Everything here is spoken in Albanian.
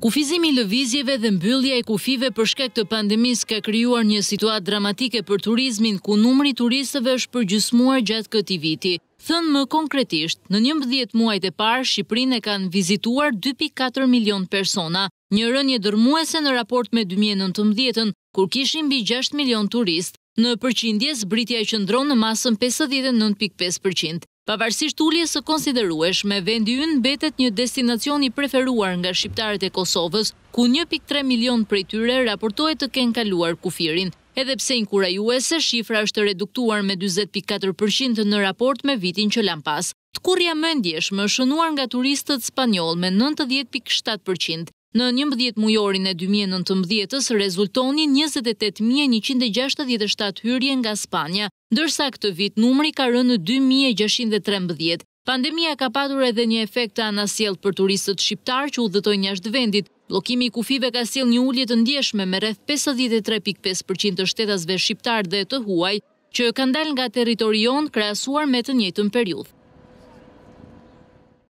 Kufizimi i lëvizjeve dhe mbyllja e kufive për shkak të pandemisë ka krijuar një situatë dramatike për turizmin ku numri i turistëve është përgjysmuar gjatë këtij viti. Thënë më konkretisht, në 11 muajt e parë Shqipërinë e kanë vizituar 2.4 milion persona, një rënje dërmuese në raport me 2019-ën kur kishin mbi 6 milion turistë. Në përqindje zbritja e qëndron në masën 59.5%. Pavarësisht ulljes së konsiderueshme, vendi ynë mbetet një destinacion i preferuar nga shqiptarët e Kosovës, ku 1.3 milion prej tyre raportohet të kenë kaluar kufirin. Edhe pse inkurajuese, shifra është reduktuar me 20.4% në raport me vitin që lan pas. Të kurja mendjesh më shënuar nga turistët spanyol me 90.7%. Në 11 mujorin e 2019-ës rezultonin 28.167 hyrje nga Spania, ndërsa këtë vit numri ka rënë në 2613. Pandemia ka patur edhe një efekt të anasjelt për turistët shqiptar që u një jashtë vendit. Blokimi i kufive ka siel një ulljet të ndjeshme me rreth 53.5% të shtetasve shqiptar dhe të huaj, që kanë dal nga teritorion krasuar me të njëtën periudhë.